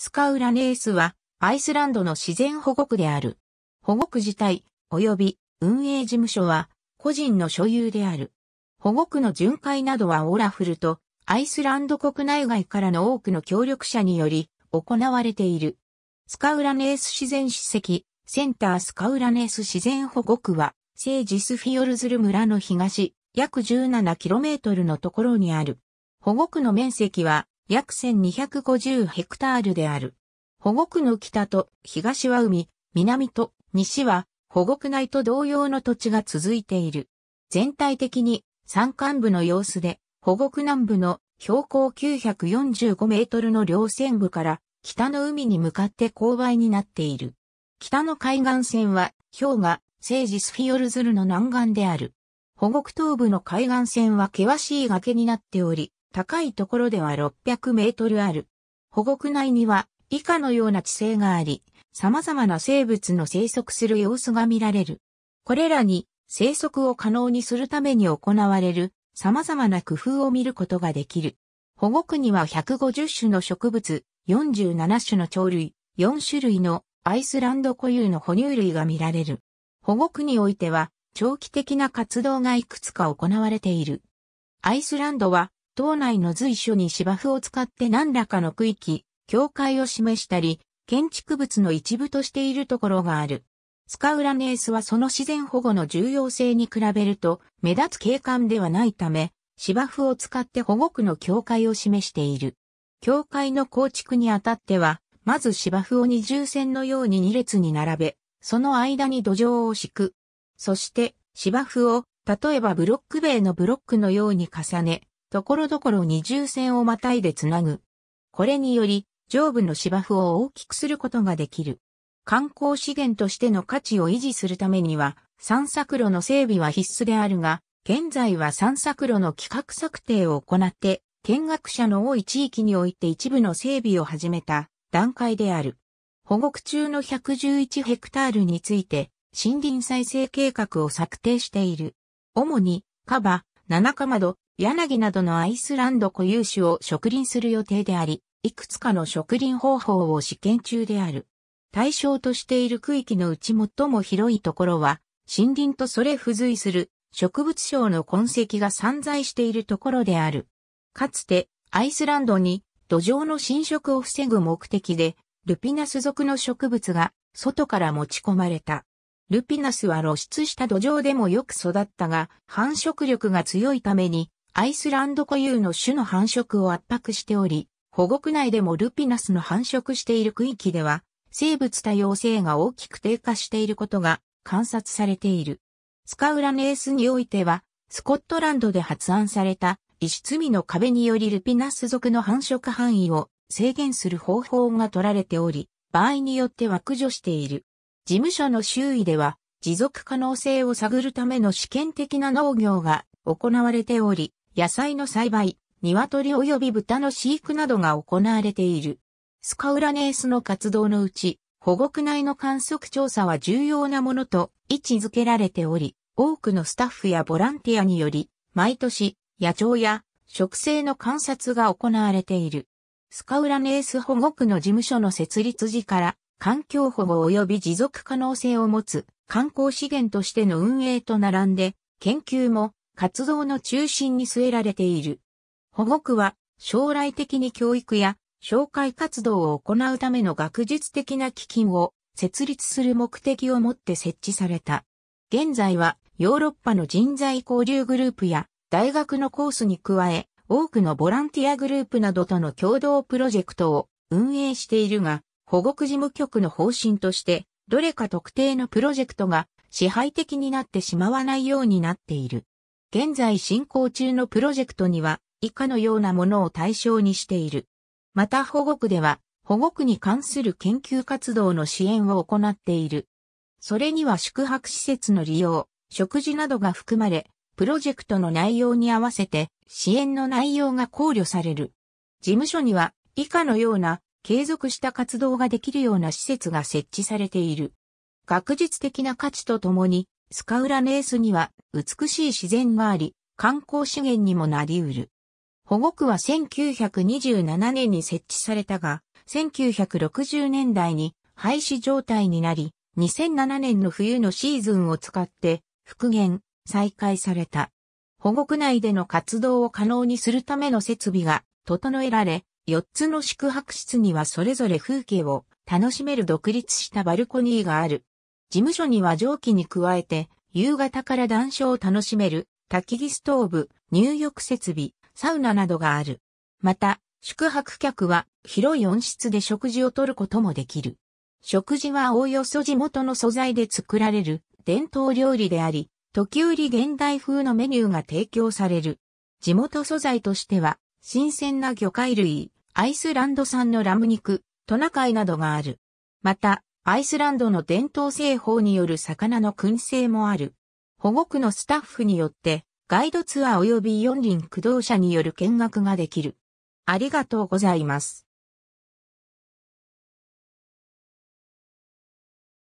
スカウラネースはアイスランドの自然保護区である。保護区自体及び運営事務所は個人の所有である。保護区の巡回などはオラフルとアイスランド国内外からの多くの協力者により行われている。スカウラネース自然史跡センタースカウラネース自然保護区は聖ジスフィヨルズル村の東約 17km のところにある。保護区の面積は約1250ヘクタールである。保護区の北と東は海、南と西は保護区内と同様の土地が続いている。全体的に山間部の様子で保護区南部の標高945メートルの稜線部から北の海に向かって勾配になっている。北の海岸線は氷河、聖ジスフィオルズルの南岸である。保護区東部の海岸線は険しい崖になっており、高いところでは600メートルある。保護区内には以下のような地勢があり、様々な生物の生息する様子が見られる。これらに生息を可能にするために行われる様々な工夫を見ることができる。保護区には150種の植物、47種の鳥類、4種類のアイスランド固有の哺乳類が見られる。保護区においては長期的な活動がいくつか行われている。アイスランドは島内の随所に芝生を使って何らかの区域、境界を示したり、建築物の一部としているところがある。スカウラネースはその自然保護の重要性に比べると目立つ景観ではないため、芝生を使って保護区の境界を示している。境界の構築にあたっては、まず芝生を二重線のように二列に並べ、その間に土壌を敷く。そして、芝生を、例えばブロック塀のブロックのように重ね、ところどころ二重線をまたいでつなぐ。これにより、上部の芝生を大きくすることができる。観光資源としての価値を維持するためには、散策路の整備は必須であるが、現在は散策路の規格策定を行って、見学者の多い地域において一部の整備を始めた段階である。保護区中の111ヘクタールについて、森林再生計画を策定している。主に、カバ、七かまど、柳などのアイスランド固有種を植林する予定であり、いくつかの植林方法を試験中である。対象としている区域のうち最も広いところは、森林とそれ付随する植物症の痕跡が散在しているところである。かつて、アイスランドに土壌の侵食を防ぐ目的で、ルピナス属の植物が外から持ち込まれた。ルピナスは露出した土壌でもよく育ったが、繁殖力が強いために、アイスランド固有の種の繁殖を圧迫しており、保護区内でもルピナスの繁殖している区域では、生物多様性が大きく低下していることが観察されている。スカウラネースにおいては、スコットランドで発案された、異質味の壁によりルピナス属の繁殖範囲を制限する方法が取られており、場合によっては駆除している。事務所の周囲では、持続可能性を探るための試験的な農業が行われており、野菜の栽培、鶏及び豚の飼育などが行われている。スカウラネースの活動のうち、保護区内の観測調査は重要なものと位置づけられており、多くのスタッフやボランティアにより、毎年、野鳥や植生の観察が行われている。スカウラネース保護区の事務所の設立時から環境保護及び持続可能性を持つ観光資源としての運営と並んで、研究も活動の中心に据えられている。保護区は将来的に教育や紹介活動を行うための学術的な基金を設立する目的をもって設置された。現在はヨーロッパの人材交流グループや大学のコースに加え多くのボランティアグループなどとの共同プロジェクトを運営しているが、保護区事務局の方針として、どれか特定のプロジェクトが支配的になってしまわないようになっている。現在進行中のプロジェクトには以下のようなものを対象にしている。また保護区では保護区に関する研究活動の支援を行っている。それには宿泊施設の利用、食事などが含まれ、プロジェクトの内容に合わせて支援の内容が考慮される。事務所には以下のような継続した活動ができるような施設が設置されている。学術的な価値とともに、スカウラネースには美しい自然があり、観光資源にもなり得る。保護区は1927年に設置されたが、1960年代に廃止状態になり、2007年の冬のシーズンを使って復元、再開された。保護区内での活動を可能にするための設備が整えられ、4つの宿泊室にはそれぞれ風景を楽しめる独立したバルコニーがある。事務所には蒸気に加えて、夕方から談笑を楽しめる、焚き木ストーブ、入浴設備、サウナなどがある。また、宿泊客は広い温室で食事をとることもできる。食事はおおよそ地元の素材で作られる伝統料理であり、時折現代風のメニューが提供される。地元素材としては、新鮮な魚介類、アイスランド産のラム肉、トナカイなどがある。また、アイスランドの伝統製法による魚の燻製もある。保護区のスタッフによって、ガイドツアー及び四輪駆動車による見学ができる。ありがとうございます。